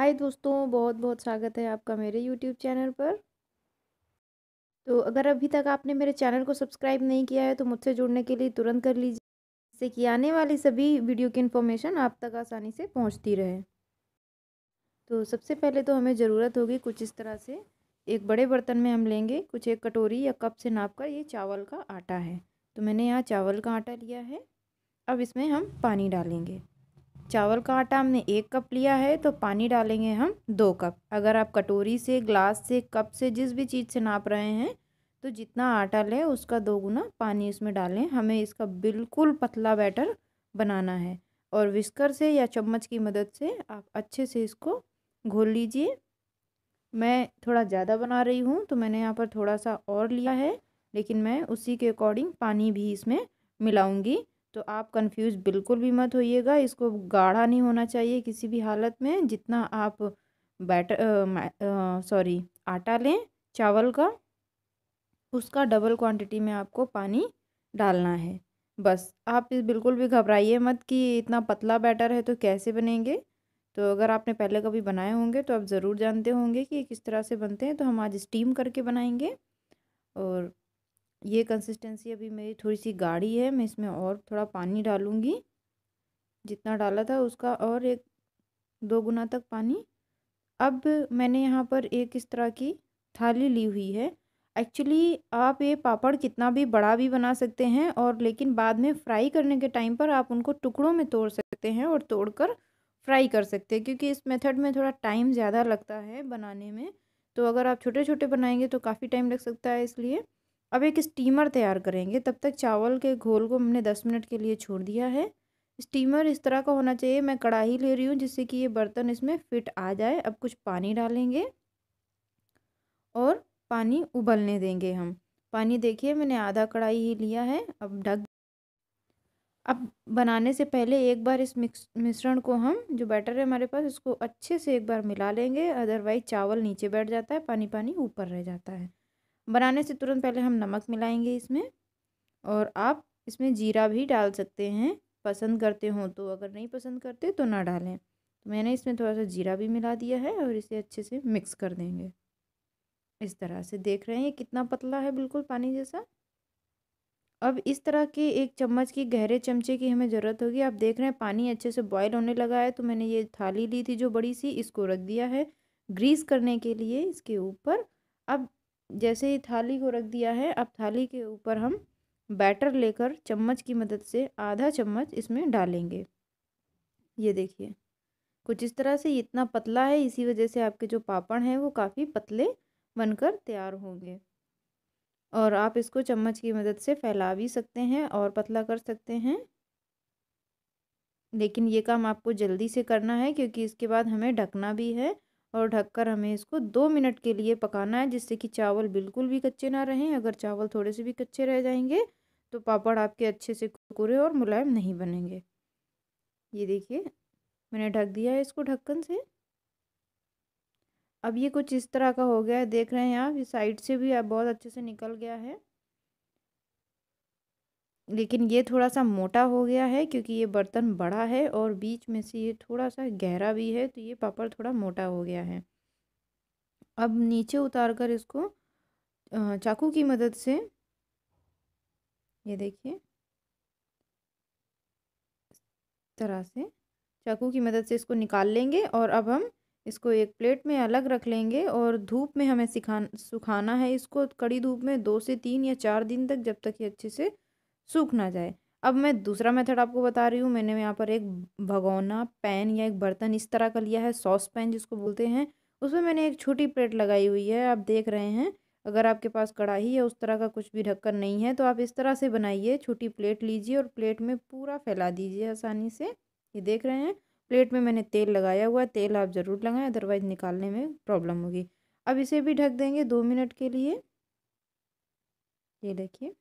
हाय दोस्तों बहुत बहुत स्वागत है आपका मेरे यूट्यूब चैनल पर तो अगर अभी तक आपने मेरे चैनल को सब्सक्राइब नहीं किया है तो मुझसे जुड़ने के लिए तुरंत कर लीजिए जिससे कि आने वाली सभी वीडियो की इन्फॉर्मेशन आप तक आसानी से पहुंचती रहे तो सबसे पहले तो हमें ज़रूरत होगी कुछ इस तरह से एक बड़े बर्तन में हम लेंगे कुछ एक कटोरी या कप से नाप कर ये चावल का आटा है तो मैंने यहाँ चावल का आटा लिया है अब इसमें हम पानी डालेंगे चावल का आटा हमने एक कप लिया है तो पानी डालेंगे हम दो कप अगर आप कटोरी से ग्लास से कप से जिस भी चीज़ से नाप रहे हैं तो जितना आटा लें उसका दो गुना पानी इसमें डालें हमें इसका बिल्कुल पतला बैटर बनाना है और विस्कर से या चम्मच की मदद से आप अच्छे से इसको घोल लीजिए मैं थोड़ा ज़्यादा बना रही हूँ तो मैंने यहाँ पर थोड़ा सा और लिया है लेकिन मैं उसी के अकॉर्डिंग पानी भी इसमें मिलाऊंगी तो आप कंफ्यूज बिल्कुल भी मत होइएगा इसको गाढ़ा नहीं होना चाहिए किसी भी हालत में जितना आप बैटर सॉरी आटा लें चावल का उसका डबल क्वांटिटी में आपको पानी डालना है बस आप बिल्कुल भी घबराइए मत कि इतना पतला बैटर है तो कैसे बनेंगे तो अगर आपने पहले कभी बनाए होंगे तो आप ज़रूर जानते होंगे कि किस तरह से बनते हैं तो हम आज स्टीम करके बनाएंगे और ये कंसिस्टेंसी अभी मेरी थोड़ी सी गाढ़ी है मैं इसमें और थोड़ा पानी डालूँगी जितना डाला था उसका और एक दो गुना तक पानी अब मैंने यहाँ पर एक इस तरह की थाली ली हुई है एक्चुअली आप ये पापड़ कितना भी बड़ा भी बना सकते हैं और लेकिन बाद में फ्राई करने के टाइम पर आप उनको टुकड़ों में तोड़ सकते हैं और तोड़कर फ्राई कर सकते हैं क्योंकि इस मेथड में थोड़ा टाइम ज़्यादा लगता है बनाने में तो अगर आप छोटे छोटे बनाएंगे तो काफ़ी टाइम लग सकता है इसलिए अब एक स्टीमर तैयार करेंगे तब तक चावल के घोल को हमने दस मिनट के लिए छोड़ दिया है स्टीमर इस तरह का होना चाहिए मैं कढ़ाई ले रही हूँ जिससे कि ये बर्तन इसमें फिट आ जाए अब कुछ पानी डालेंगे और पानी उबलने देंगे हम पानी देखिए मैंने आधा कढ़ाई ही लिया है अब ढक अब बनाने से पहले एक बार इस मिक्स मिश्रण को हम जो बैटर है हमारे पास इसको अच्छे से एक बार मिला लेंगे अदरवाइज चावल नीचे बैठ जाता है पानी पानी ऊपर रह जाता है बनाने से तुरंत पहले हम नमक मिलाएंगे इसमें और आप इसमें जीरा भी डाल सकते हैं पसंद करते हो तो अगर नहीं पसंद करते तो ना डालें तो मैंने इसमें थोड़ा सा जीरा भी मिला दिया है और इसे अच्छे से मिक्स कर देंगे इस तरह से देख रहे हैं ये कितना पतला है बिल्कुल पानी जैसा अब इस तरह के एक चम्मच की गहरे चमचे की हमें ज़रूरत होगी आप देख रहे हैं पानी अच्छे से बॉयल होने लगा है तो मैंने ये थाली ली थी जो बड़ी सी इसको रख दिया है ग्रीस करने के लिए इसके ऊपर अब जैसे ही थाली को रख दिया है अब थाली के ऊपर हम बैटर लेकर चम्मच की मदद से आधा चम्मच इसमें डालेंगे ये देखिए कुछ इस तरह से इतना पतला है इसी वजह से आपके जो पापड़ हैं वो काफ़ी पतले बनकर तैयार होंगे और आप इसको चम्मच की मदद से फैला भी सकते हैं और पतला कर सकते हैं लेकिन ये काम आपको जल्दी से करना है क्योंकि इसके बाद हमें ढकना भी है और ढककर हमें इसको दो मिनट के लिए पकाना है जिससे कि चावल बिल्कुल भी कच्चे ना रहें अगर चावल थोड़े से भी कच्चे रह जाएंगे तो पापड़ आपके अच्छे से कुरकुरे और मुलायम नहीं बनेंगे ये देखिए मैंने ढक दिया है इसको ढक्कन से अब ये कुछ इस तरह का हो गया है देख रहे हैं आप ये साइड से भी आप बहुत अच्छे से निकल गया है लेकिन ये थोड़ा सा मोटा हो गया है क्योंकि ये बर्तन बड़ा है और बीच में से ये थोड़ा सा गहरा भी है तो ये पापड़ थोड़ा मोटा हो गया है अब नीचे उतार कर इसको चाकू की मदद से ये देखिए इस तरह से चाकू की मदद से इसको निकाल लेंगे और अब हम इसको एक प्लेट में अलग रख लेंगे और धूप में हमें सिखा सुखाना है इसको कड़ी धूप में दो से तीन या चार दिन तक जब तक ये अच्छे से सूख ना जाए अब मैं दूसरा मेथड आपको बता रही हूँ मैंने यहाँ पर एक भगोना पैन या एक बर्तन इस तरह का लिया है सॉस पैन जिसको बोलते हैं उसमें मैंने एक छोटी प्लेट लगाई हुई है आप देख रहे हैं अगर आपके पास कढ़ाई या उस तरह का कुछ भी ढक्कर नहीं है तो आप इस तरह से बनाइए छोटी प्लेट लीजिए और प्लेट में पूरा फैला दीजिए आसानी से ये देख रहे हैं प्लेट में मैंने तेल लगाया हुआ है तेल आप ज़रूर लगाएं अदरवाइज़ निकालने में प्रॉब्लम होगी अब इसे भी ढक देंगे दो मिनट के लिए ये देखिए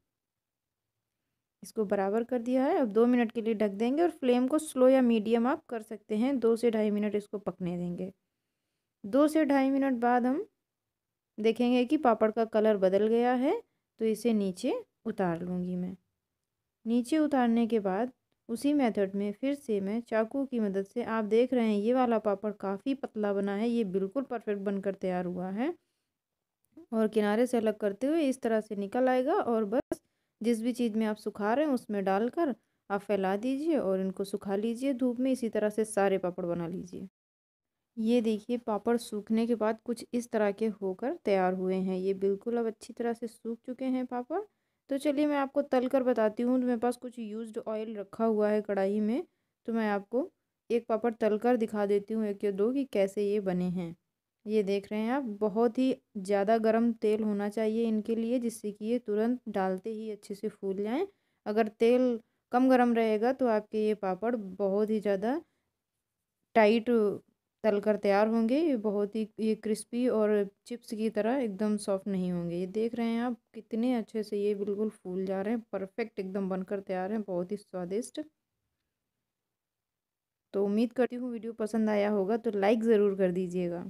इसको बराबर कर दिया है अब दो मिनट के लिए ढक देंगे और फ्लेम को स्लो या मीडियम आप कर सकते हैं दो से ढाई मिनट इसको पकने देंगे दो से ढाई मिनट बाद हम देखेंगे कि पापड़ का कलर बदल गया है तो इसे नीचे उतार लूँगी मैं नीचे उतारने के बाद उसी मेथड में फिर से मैं चाकू की मदद से आप देख रहे हैं ये वाला पापड़ काफ़ी पतला बना है ये बिल्कुल परफेक्ट बनकर तैयार हुआ है और किनारे से अलग करते हुए इस तरह से निकल आएगा और बस जिस भी चीज़ में आप सुखा रहे हैं उसमें डालकर आप फैला दीजिए और इनको सुखा लीजिए धूप में इसी तरह से सारे पापड़ बना लीजिए ये देखिए पापड़ सूखने के बाद कुछ इस तरह के होकर तैयार हुए हैं ये बिल्कुल अब अच्छी तरह से सूख चुके हैं पापड़ तो चलिए मैं आपको तल कर बताती हूँ तो मेरे पास कुछ यूज्ड ऑयल रखा हुआ है कढ़ाई में तो मैं आपको एक पापड़ तल कर दिखा देती हूँ एक या दो कि कैसे ये बने हैं ये देख रहे हैं आप बहुत ही ज़्यादा गर्म तेल होना चाहिए इनके लिए जिससे कि ये तुरंत डालते ही अच्छे से फूल जाएँ अगर तेल कम गर्म रहेगा तो आपके ये पापड़ बहुत ही ज़्यादा टाइट तल कर तैयार होंगे ये बहुत ही ये क्रिस्पी और चिप्स की तरह एकदम सॉफ्ट नहीं होंगे ये देख रहे हैं आप कितने अच्छे से ये बिल्कुल फूल जा रहे हैं परफेक्ट एकदम बनकर तैयार हैं बहुत ही स्वादिष्ट तो उम्मीद करती हूँ वीडियो पसंद आया होगा तो लाइक ज़रूर कर दीजिएगा